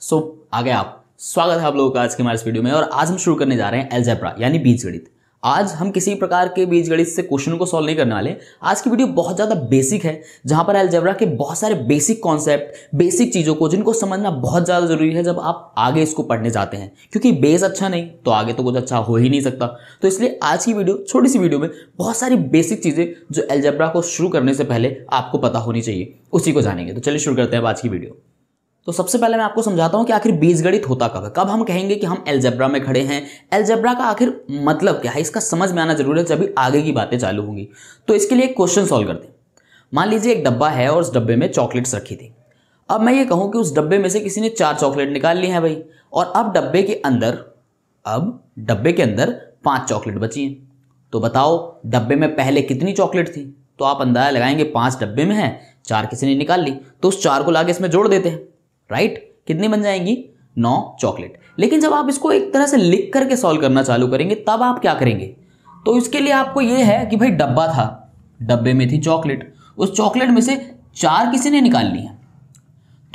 सो so, आ गए आप स्वागत है आप लोगों का आज के हमारे इस वीडियो में और आज हम शुरू करने जा रहे हैं एल्जेब्रा यानी बीजगणित आज हम किसी प्रकार के बीजगणित से क्वेश्चन को सॉल्व नहीं करने वाले आज की वीडियो बहुत ज़्यादा बेसिक है जहां पर एल्जेब्रा के बहुत सारे बेसिक कॉन्सेप्ट बेसिक चीज़ों को जिनको समझना बहुत ज़्यादा जरूरी है जब आप आगे इसको पढ़ने जाते हैं क्योंकि बेस अच्छा नहीं तो आगे तो कुछ अच्छा हो ही नहीं सकता तो इसलिए आज की वीडियो छोटी सी वीडियो में बहुत सारी बेसिक चीज़ें जो एल्जेब्रा को शुरू करने से पहले आपको पता होनी चाहिए उसी को जानेंगे तो चलिए शुरू करते हैं आज की वीडियो तो सबसे पहले मैं आपको समझाता हूँ कि आखिर बीजगणित होता कब है कब हम कहेंगे कि हम एल्जेब्रा में खड़े हैं एल्जेब्रा का आखिर मतलब क्या है इसका समझ में आना जरूरी है जब आगे की बातें चालू होंगी तो इसके लिए एक क्वेश्चन सॉल्व कर दें मान लीजिए एक डब्बा है और उस डब्बे में चॉकलेट्स रखी थी अब मैं ये कहूँ कि उस डब्बे में से किसी ने चार चॉकलेट निकाल ली है भाई और अब डब्बे के अंदर अब डब्बे के अंदर पाँच चॉकलेट बची हैं तो बताओ डब्बे में पहले कितनी चॉकलेट थी तो आप अंदाजा लगाएंगे पाँच डब्बे में है चार किसी ने निकाल ली तो उस चार को लाके इसमें जोड़ देते हैं राइट कितनी बन जाएंगी नौ चॉकलेट लेकिन जब आप इसको एक तरह से लिख करके सॉल्व करना चालू करेंगे तब आप क्या करेंगे तो इसके लिए आपको यह है कि भाई डब्बा था डब्बे में थी चॉकलेट उस चॉकलेट में से चार किसी ने ली है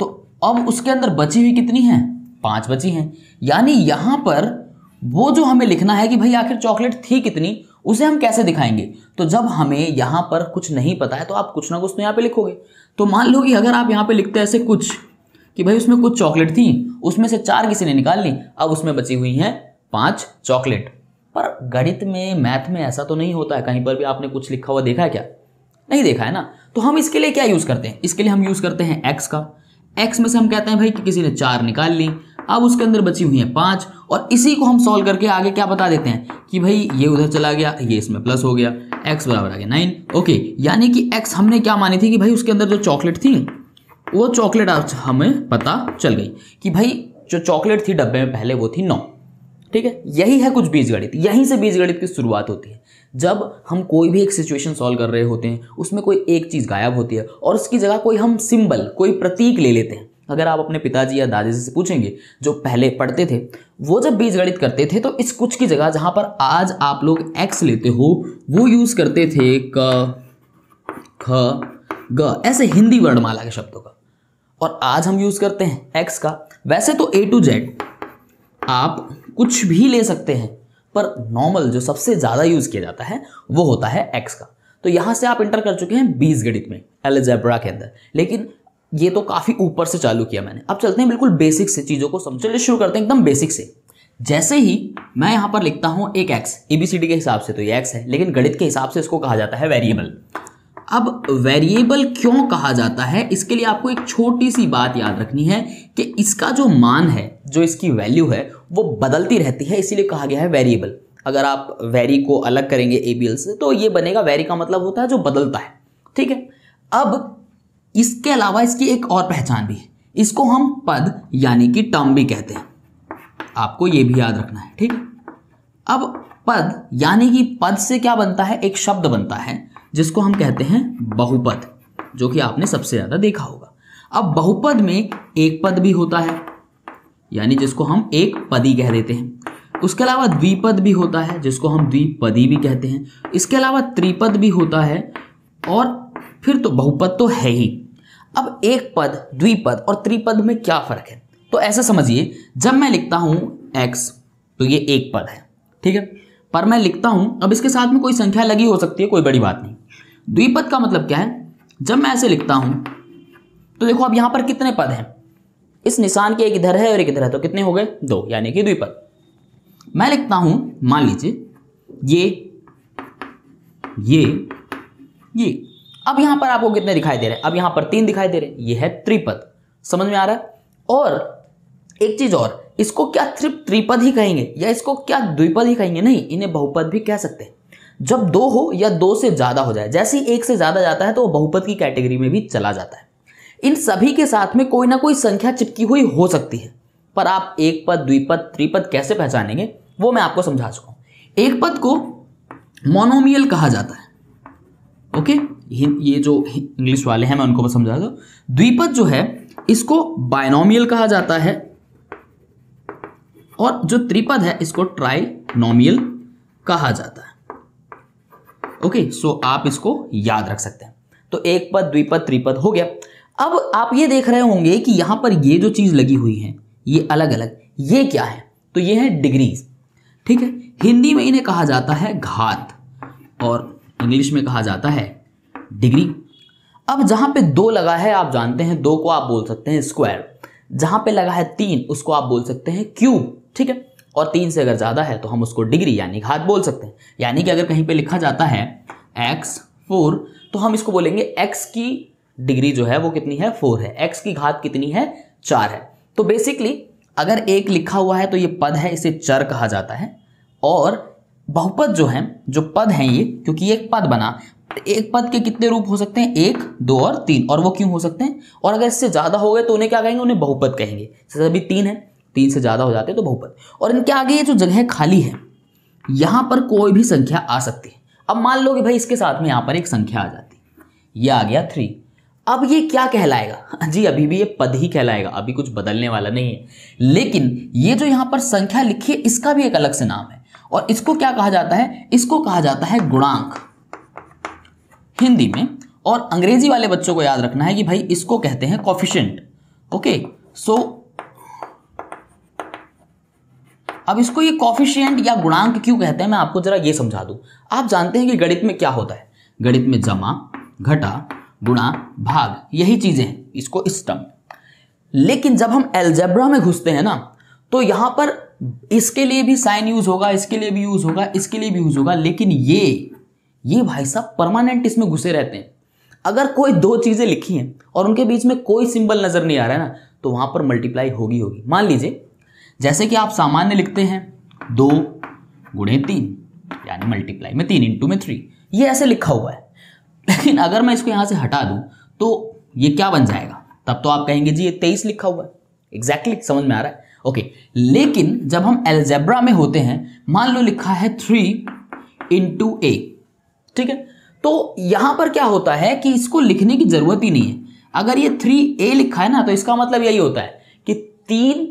तो अब उसके अंदर बची हुई कितनी है पांच बची हैं यानी यहां पर वो जो हमें लिखना है कि भाई आखिर चॉकलेट थी कितनी उसे हम कैसे दिखाएंगे तो जब हमें यहां पर कुछ नहीं पता है तो आप कुछ ना कुछ तो यहाँ पे लिखोगे तो मान लो कि अगर आप यहां पे लिखते ऐसे कुछ कि भाई उसमें कुछ चॉकलेट थी उसमें से चार किसी ने निकाल ली अब उसमें बची हुई हैं पांच चॉकलेट पर गणित में मैथ में ऐसा तो नहीं होता है कहीं पर भी आपने कुछ लिखा हुआ देखा है क्या नहीं देखा है ना तो हम इसके लिए क्या यूज़ करते हैं इसके लिए हम यूज़ करते हैं एक्स का एक्स में से हम कहते हैं भाई कि किसी ने चार निकाल ली अब उसके अंदर बची हुई है पांच और इसी को हम सॉल्व करके आगे क्या बता देते हैं कि भाई ये उधर चला गया ये इसमें प्लस हो गया एक्स बराबर आ गया नाइन ओके यानी कि एक्स हमने क्या मानी थी कि भाई उसके अंदर जो चॉकलेट थी वो चॉकलेट आज हमें पता चल गई कि भाई जो चॉकलेट थी डब्बे में पहले वो थी नौ ठीक है यही है कुछ बीज गणित यहीं से बीज गणित की शुरुआत होती है जब हम कोई भी एक सिचुएशन सॉल्व कर रहे होते हैं उसमें कोई एक चीज़ गायब होती है और उसकी जगह कोई हम सिंबल कोई प्रतीक ले लेते हैं अगर आप अपने पिताजी या दादी से पूछेंगे जो पहले पढ़ते थे वो जब बीज गणित करते थे तो इस कुछ की जगह जहाँ पर आज आप लोग एक्स लेते हो वो यूज़ करते थे क ख ग ऐसे हिंदी वर्णमाला के शब्दों का और आज हम यूज़ करते हैं एक्स का वैसे तो ए टू जेड आप कुछ भी ले सकते हैं पर नॉर्मल जो सबसे ज़्यादा यूज़ किया जाता है वो होता है एक्स का तो यहां से आप इंटर कर चुके हैं बीस गणित में एलिजेब्रा के अंदर लेकिन ये तो काफ़ी ऊपर से चालू किया मैंने अब चलते हैं बिल्कुल बेसिक से चीज़ों को समझ चलिए शुरू करते हैं एकदम बेसिक से जैसे ही मैं यहां पर लिखता हूं एक एक्स एबीसीडी के हिसाब से तो ये एक्स है लेकिन गणित के हिसाब से इसको कहा जाता है वेरिएबल अब वेरिएबल क्यों कहा जाता है इसके लिए आपको एक छोटी सी बात याद रखनी है कि इसका जो मान है जो इसकी वैल्यू है वो बदलती रहती है इसीलिए कहा गया है वेरिएबल अगर आप वेरी को अलग करेंगे ए से तो ये बनेगा वेरी का मतलब होता है जो बदलता है ठीक है अब इसके अलावा इसकी एक और पहचान भी है इसको हम पद यानी कि टर्म भी कहते हैं आपको ये भी याद रखना है ठीक अब पद यानी कि पद से क्या बनता है एक शब्द बनता है जिसको हम कहते हैं बहुपद जो कि आपने सबसे ज़्यादा देखा होगा अब बहुपद में एक पद भी होता है यानी जिसको हम एक पदी कह देते हैं उसके अलावा द्विपद भी होता है जिसको हम द्विपदी भी कहते हैं इसके अलावा त्रिपद भी होता है और फिर तो बहुपद तो है ही अब एक पद द्विपद और त्रिपद में क्या फ़र्क है तो ऐसा समझिए जब मैं लिखता हूं एक्स तो ये एक पद है ठीक है पर मैं लिखता हूं अब इसके साथ में कोई संख्या लगी हो सकती है कोई बड़ी बात नहीं द्विपद का मतलब क्या है जब मैं ऐसे लिखता हूं तो देखो अब यहां पर कितने पद हैं इस निशान के एक इधर है और एक इधर है तो कितने हो गए दो यानी कि द्विपद मैं लिखता हूं मान लीजिए ये ये ये अब यहां पर आपको कितने दिखाई दे रहे हैं अब यहां पर तीन दिखाई दे रहे हैं ये है त्रिपद समझ में आ रहा है और एक चीज़ और इसको क्या त्रिपद ही कहेंगे या इसको क्या द्विपद ही कहेंगे नहीं इन्हें बहुपद भी कह सकते हैं जब दो हो या दो से ज़्यादा हो जाए जैसे ही एक से ज़्यादा जाता है तो वह बहुपद की कैटेगरी में भी चला जाता है इन सभी के साथ में कोई ना कोई संख्या चिपकी हुई हो सकती है पर आप एक पद द्विपद त्रिपद कैसे पहचानेंगे वो मैं आपको समझा चुका हूं एक पद को मोनोमियल कहा जाता है ओके ये जो इंग्लिश वाले हैं मैं उनको समझा दूँ द्विपद जो है इसको बायनोमियल कहा जाता है और जो त्रिपद है इसको ट्राइनोमियल कहा जाता है ओके सो आप इसको याद रख सकते हैं तो एक पद द्विपद त्रिपद हो गया अब आप ये देख रहे होंगे कि यहाँ पर ये जो चीज़ लगी हुई है ये अलग अलग ये क्या है तो ये है डिग्रीज ठीक है हिंदी में इन्हें कहा जाता है घात और इंग्लिश में कहा जाता है डिग्री अब जहां पे दो लगा है आप जानते हैं दो को आप बोल सकते हैं स्क्वायर जहां पे लगा है तीन उसको आप बोल सकते हैं क्यूब ठीक है और तीन से अगर ज़्यादा है तो हम उसको डिग्री यानी घात बोल सकते हैं यानी कि अगर कहीं पे लिखा जाता है एक्स फोर तो हम इसको बोलेंगे एक्स की डिग्री जो है वो कितनी है फोर है एक्स की घात कितनी है चार है तो बेसिकली अगर एक लिखा हुआ है तो ये पद है इसे चर कहा जाता है और बहुपद जो है जो पद हैं ये क्योंकि एक पद बना तो एक पद के कितने रूप हो सकते हैं एक दो और तीन और वो क्यों हो सकते हैं और अगर इससे ज़्यादा हो गए तो उन्हें क्या कहेंगे उन्हें बहुपद कहेंगे सभी तीन है तीन से ज़्यादा हो जाते हैं तो बहुपद और इनके आगे ये जो जगह खाली है यहाँ पर कोई भी संख्या आ सकती है अब मान लो कि भाई इसके साथ में यहाँ पर एक संख्या आ जाती ये आ गया थ्री अब ये क्या कहलाएगा हाँ जी अभी भी ये पद ही कहलाएगा अभी कुछ बदलने वाला नहीं है लेकिन ये जो यहाँ पर संख्या लिखी है इसका भी एक अलग से नाम है और इसको क्या कहा जाता है इसको कहा जाता है गुणांक हिंदी में और अंग्रेजी वाले बच्चों को याद रखना है कि भाई इसको कहते हैं कॉफिशेंट ओके सो अब इसको ये कॉफिशियंट या गुणांक क्यों कहते हैं मैं आपको जरा ये समझा दू आप जानते हैं कि गणित में क्या होता है गणित में जमा घटा गुणा भाग यही चीज़ें हैं इसको इस टर्म लेकिन जब हम एल्जेब्रा में घुसते हैं ना तो यहां पर इसके लिए भी साइन यूज होगा इसके लिए भी यूज होगा इसके लिए भी यूज होगा लेकिन ये ये भाई साहब परमानेंट इसमें घुसे रहते हैं अगर कोई दो चीज़ें लिखी हैं और उनके बीच में कोई सिंबल नज़र नहीं आ रहा है ना तो वहां पर मल्टीप्लाई होगी होगी मान लीजिए जैसे कि आप सामान्य लिखते हैं दो गुणे तीन यानी मल्टीप्लाई में तीन इंटू में थ्री ये ऐसे लिखा हुआ है लेकिन अगर मैं इसको यहां से हटा दूं तो ये क्या बन जाएगा तब तो आप कहेंगे जी ये तेईस लिखा हुआ है एग्जैक्टली exactly, समझ में आ रहा है ओके okay, लेकिन जब हम एल्जेब्रा में होते हैं मान लो लिखा है थ्री इंटू ए ठीक है तो यहां पर क्या होता है कि इसको लिखने की जरूरत ही नहीं है अगर ये थ्री ए लिखा है ना तो इसका मतलब यही होता है कि तीन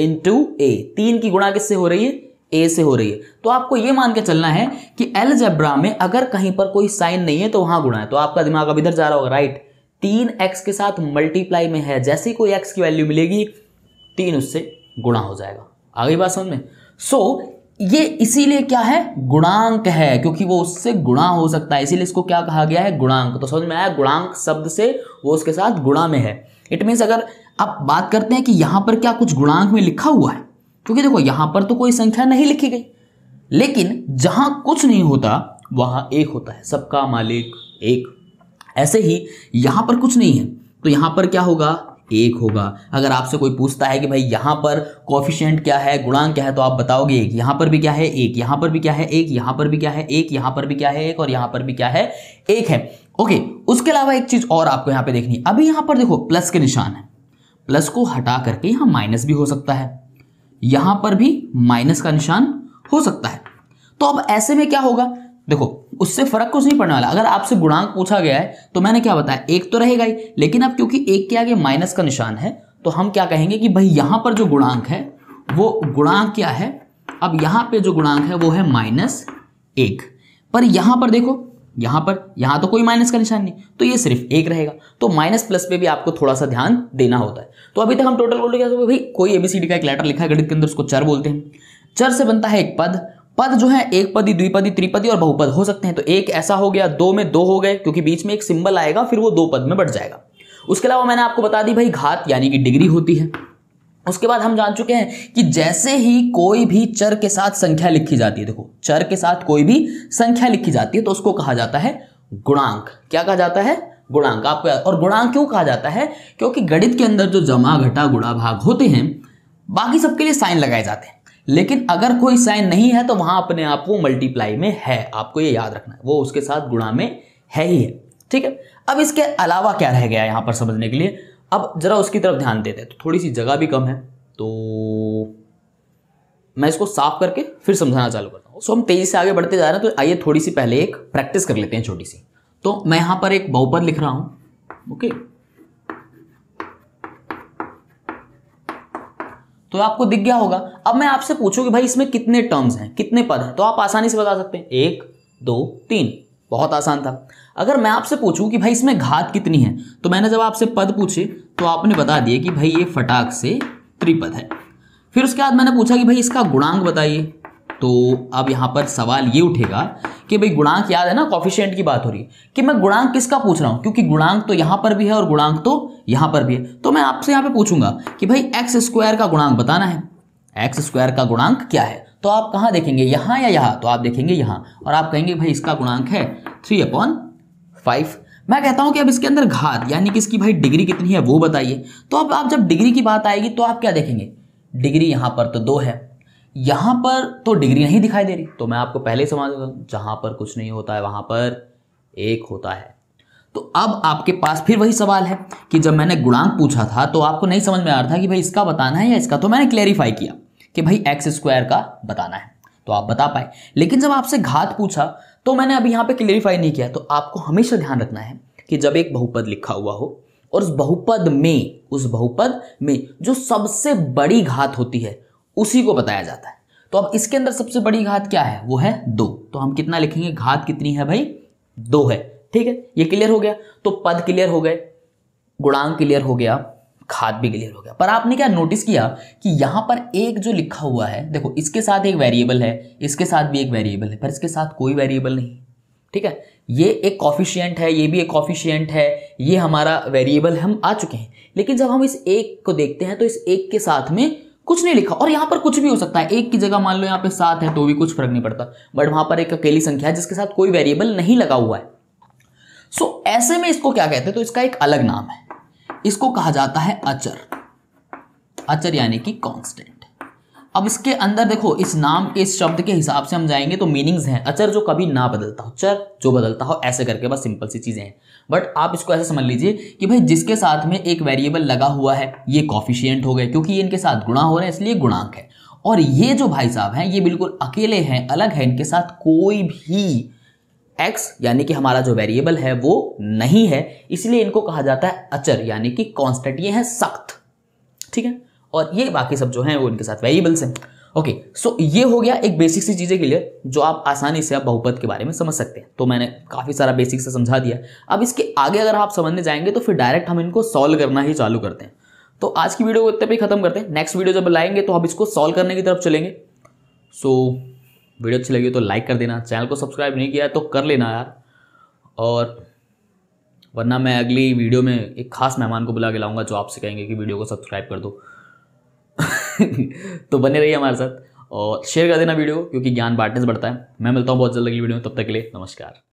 इंटू ए तीन की गुणा किससे हो रही है ए से हो रही है तो आपको यह मान के चलना है कि एलजेब्रा में अगर कहीं पर कोई साइन नहीं है तो वहां गुणा है तो आपका दिमाग अब इधर जा रहा होगा राइट तीन एक्स के साथ मल्टीप्लाई में है जैसे ही कोई एक्स की वैल्यू मिलेगी तीन उससे गुणा हो जाएगा आ गई बात समझ में सो so, ये इसीलिए क्या है गुणांक है क्योंकि वो उससे गुणा हो सकता है इसीलिए इसको क्या कहा गया है गुणांक तो समझ में आया गुणांक शब्द से वो उसके साथ गुणा में है इट मीन्स अगर अब बात करते हैं कि यहां पर क्या कुछ गुणांक में लिखा हुआ है क्योंकि देखो यहां पर तो कोई संख्या नहीं लिखी गई लेकिन जहां कुछ नहीं होता वहां एक होता है सबका मालिक एक ऐसे ही यहां पर कुछ नहीं है तो यहां पर क्या होगा एक होगा अगर आपसे कोई पूछता है कि भाई यहां पर कॉफिशियंट क्या है गुणांक क्या है तो आप बताओगे एक यहां पर भी क्या है एक यहां पर भी क्या है एक यहां पर भी क्या है एक यहां पर भी क्या है एक और यहां पर भी क्या है एक है ओके उसके अलावा एक चीज़ और आपको यहां पर देखनी अभी यहां पर देखो प्लस के निशान है प्लस को हटा करके यहां माइनस भी हो सकता है यहां पर भी माइनस का निशान हो सकता है तो अब ऐसे में क्या होगा देखो उससे फर्क कुछ नहीं पड़ने वाला अगर आपसे गुणांक पूछा गया है तो मैंने क्या बताया एक तो रहेगा ही लेकिन अब क्योंकि एक के आगे माइनस का निशान है तो हम क्या कहेंगे कि भाई यहां पर जो गुणांक है वो गुणांक क्या है अब यहां पे जो गुणांक है वो है माइनस एक पर यहां पर देखो यहां पर यहां तो कोई माइनस का निशान नहीं तो ये सिर्फ एक रहेगा तो माइनस प्लस पे भी आपको थोड़ा सा ध्यान देना होता है तो अभी तक हम टोटल बोल रहे तो भाई कोई एबीसीडी का एक लेटर लिखा है गणित के अंदर उसको चर बोलते हैं चर से बनता है एक पद पद जो है एक पदी द्विपदी त्रिपदी और बहुपद हो सकते हैं तो एक ऐसा हो गया दो में दो हो गए क्योंकि बीच में एक सिंबल आएगा फिर वो दो पद में बढ़ जाएगा उसके अलावा मैंने आपको बता दी भाई घात यानी कि डिग्री होती है उसके बाद हम जान चुके हैं कि जैसे ही कोई भी चर के साथ संख्या लिखी जाती है देखो चर के साथ कोई भी संख्या लिखी जाती है तो उसको कहा जाता है गुणांक क्या कहा जाता है गुणांक आपको और गुणांक क्यों कहा जाता है क्योंकि गणित के अंदर जो जमा घटा गुणा भाग होते हैं बाकी सबके लिए साइन लगाए जाते हैं लेकिन अगर कोई साइन नहीं है तो वहां अपने आप वो मल्टीप्लाई में है आपको ये याद रखना है वो उसके साथ गुणा में है ही है ठीक है अब इसके अलावा क्या रह गया यहां पर समझने के लिए अब ज़रा उसकी तरफ ध्यान देते हैं तो थोड़ी सी जगह भी कम है तो मैं इसको साफ करके फिर समझाना चालू करता हूँ सो हम तेज़ी से आगे बढ़ते जा रहे हैं तो आइए थोड़ी सी पहले एक प्रैक्टिस कर लेते हैं छोटी सी तो मैं यहां पर एक बहुपद लिख रहा हूं ओके तो आपको दिख गया होगा अब मैं आपसे पूछूं कि भाई इसमें कितने टर्म्स हैं कितने पद हैं तो आप आसानी से बता सकते हैं एक दो तीन बहुत आसान था अगर मैं आपसे पूछूं कि भाई इसमें घात कितनी है तो मैंने जब आपसे पद पूछे तो आपने बता दिए कि भाई ये फटाक से त्रिपद है फिर उसके बाद मैंने पूछा कि भाई इसका गुणांक बताइए तो अब यहाँ पर सवाल ये उठेगा कि भाई गुणांक याद है ना कॉफिशियंट की बात हो रही है कि मैं गुणांक किसका पूछ रहा हूँ क्योंकि गुणांक तो यहाँ पर भी है और गुणांक तो यहाँ पर भी है तो मैं आपसे यहाँ पे पूछूंगा कि भाई एक्स स्क्वायर का गुणांक बताना है एक्स स्क्वायर का गुणांक क्या है तो आप कहाँ देखेंगे यहाँ या यहाँ तो आप देखेंगे यहाँ और आप कहेंगे भाई इसका गुणांक है थ्री अपॉन फाइव मैं कहता हूँ कि अब इसके अंदर घात यानी कि इसकी भाई डिग्री कितनी है वो बताइए तो अब आप जब डिग्री की बात आएगी तो आप क्या देखेंगे डिग्री यहाँ पर तो दो है यहाँ पर तो डिग्री नहीं दिखाई दे रही तो मैं आपको पहले समझ जहाँ पर कुछ नहीं होता है वहाँ पर एक होता है तो अब आपके पास फिर वही सवाल है कि जब मैंने गुणांक पूछा था तो आपको नहीं समझ में आ रहा था कि भाई इसका बताना है या इसका तो मैंने क्लेरिफाई किया कि भाई एक्स स्क्वायर का बताना है तो आप बता पाए लेकिन जब आपसे घात पूछा तो मैंने अभी यहाँ पे क्लियरिफाई नहीं किया तो आपको हमेशा ध्यान रखना है कि जब एक बहुपद लिखा हुआ हो और उस बहुपद में उस बहुपद में जो सबसे बड़ी घात होती है उसी को बताया जाता है तो अब इसके अंदर सबसे बड़ी घात क्या है वो है दो तो हम कितना लिखेंगे घात कितनी है भाई दो है ठीक है ये क्लियर हो गया तो पद क्लियर हो गए गुणांक क्लियर हो गया खाद भी क्लियर हो गया पर आपने क्या नोटिस किया कि यहाँ पर एक जो लिखा हुआ है देखो इसके साथ एक वेरिएबल है इसके साथ भी एक वेरिएबल है पर इसके साथ कोई वेरिएबल नहीं ठीक है ये एक कॉफिशियंट है ये भी एक कॉफिशियंट है ये हमारा वेरिएबल हम आ चुके हैं लेकिन जब हम इस एक को देखते हैं तो इस एक के साथ में कुछ नहीं लिखा और यहाँ पर कुछ भी हो सकता है एक की जगह मान लो यहाँ पे सात है तो भी कुछ फर्क नहीं पड़ता बट वहाँ पर एक अकेली संख्या है जिसके साथ कोई वेरिएबल नहीं लगा हुआ है सो so, ऐसे में इसको क्या कहते हैं तो इसका एक अलग नाम है इसको कहा जाता है अचर अचर यानी कि कांस्टेंट अब इसके अंदर देखो इस नाम के इस शब्द के हिसाब से हम जाएंगे तो मीनिंग्स हैं अचर जो कभी ना बदलता हो चर जो बदलता हो ऐसे करके बस सिंपल सी चीज़ें हैं बट आप इसको ऐसे समझ लीजिए कि भाई जिसके साथ में एक वेरिएबल लगा हुआ है ये कॉफिशियंट हो गए क्योंकि इनके साथ गुणा हो रहे हैं इसलिए गुणांक है और ये जो भाई साहब हैं ये बिल्कुल अकेले हैं अलग है इनके साथ कोई भी एक्स यानी कि हमारा जो वेरिएबल है वो नहीं है इसलिए इनको कहा जाता है अचर यानी कि कॉन्स्टेंट ये है सख्त ठीक है और ये बाकी सब जो है वो इनके साथ वेरिएबल्स हैं ओके सो ये हो गया एक बेसिक सी चीज़ें के लिए जो आप आसानी से आप बहुपद के बारे में समझ सकते हैं तो मैंने काफ़ी सारा बेसिक से समझा दिया अब इसके आगे अगर आप समझने जाएंगे तो फिर डायरेक्ट हम इनको सॉल्व करना ही चालू करते हैं तो आज की वीडियो को इतने पे खत्म करते हैं नेक्स्ट वीडियो जब लाएंगे तो आप इसको सॉल्व करने की तरफ चलेंगे सो so, वीडियो अच्छी लगी हो तो लाइक कर देना चैनल को सब्सक्राइब नहीं किया है तो कर लेना यार और वरना मैं अगली वीडियो में एक खास मेहमान को बुला के लाऊंगा जो आपसे कहेंगे कि वीडियो को सब्सक्राइब कर दो तो बने रहिए हमारे साथ और शेयर कर देना वीडियो क्योंकि ज्ञान बांटने से बढ़ता है मैं मिलता हूँ बहुत जल्द अगली वीडियो में तब तक के लिए नमस्कार